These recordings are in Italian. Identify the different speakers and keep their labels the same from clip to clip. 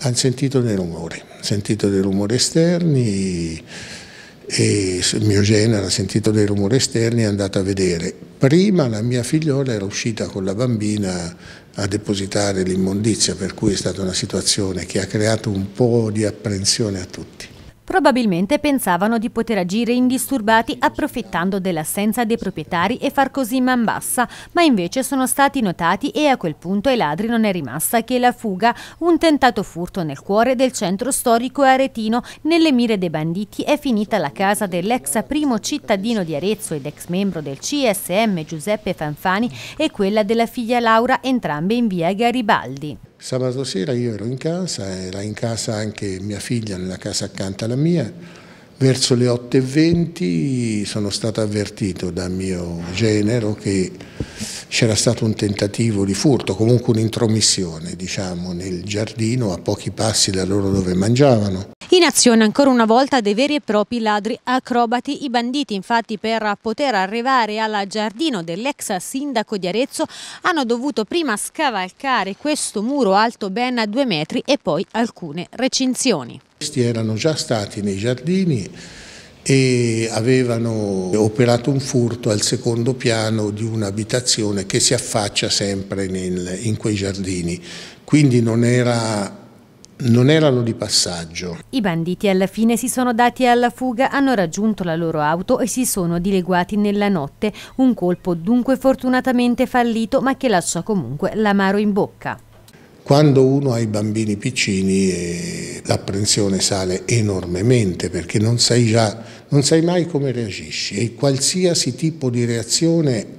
Speaker 1: hanno sentito dei rumori, sentito dei rumori esterni e il mio genere ha sentito dei rumori esterni e è andato a vedere. Prima la mia figliola era uscita con la bambina a depositare l'immondizia, per cui è stata una situazione che ha creato un po' di apprensione a tutti.
Speaker 2: Probabilmente pensavano di poter agire indisturbati approfittando dell'assenza dei proprietari e far così man bassa, ma invece sono stati notati e a quel punto ai ladri non è rimasta che la fuga, un tentato furto nel cuore del centro storico aretino. Nelle mire dei banditi è finita la casa dell'ex primo cittadino di Arezzo ed ex membro del CSM Giuseppe Fanfani e quella della figlia Laura, entrambe in via Garibaldi.
Speaker 1: Sabato sera io ero in casa, era in casa anche mia figlia, nella casa accanto alla mia. Verso le 8.20 sono stato avvertito da mio genero che c'era stato un tentativo di furto, comunque un'intromissione diciamo, nel giardino a pochi passi da loro dove mangiavano.
Speaker 2: In azione ancora una volta dei veri e propri ladri acrobati, i banditi infatti per poter arrivare al giardino dell'ex sindaco di Arezzo hanno dovuto prima scavalcare questo muro alto ben a due metri e poi alcune recinzioni.
Speaker 1: Questi erano già stati nei giardini e avevano operato un furto al secondo piano di un'abitazione che si affaccia sempre nel, in quei giardini. Quindi non era non erano di passaggio.
Speaker 2: I banditi alla fine si sono dati alla fuga, hanno raggiunto la loro auto e si sono dileguati nella notte, un colpo dunque fortunatamente fallito ma che lasciò comunque l'amaro in bocca.
Speaker 1: Quando uno ha i bambini piccini eh, l'apprensione sale enormemente perché non sai, già, non sai mai come reagisci e qualsiasi tipo di reazione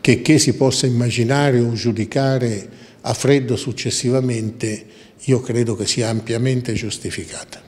Speaker 1: che, che si possa immaginare o giudicare a freddo successivamente, io credo che sia ampiamente giustificata.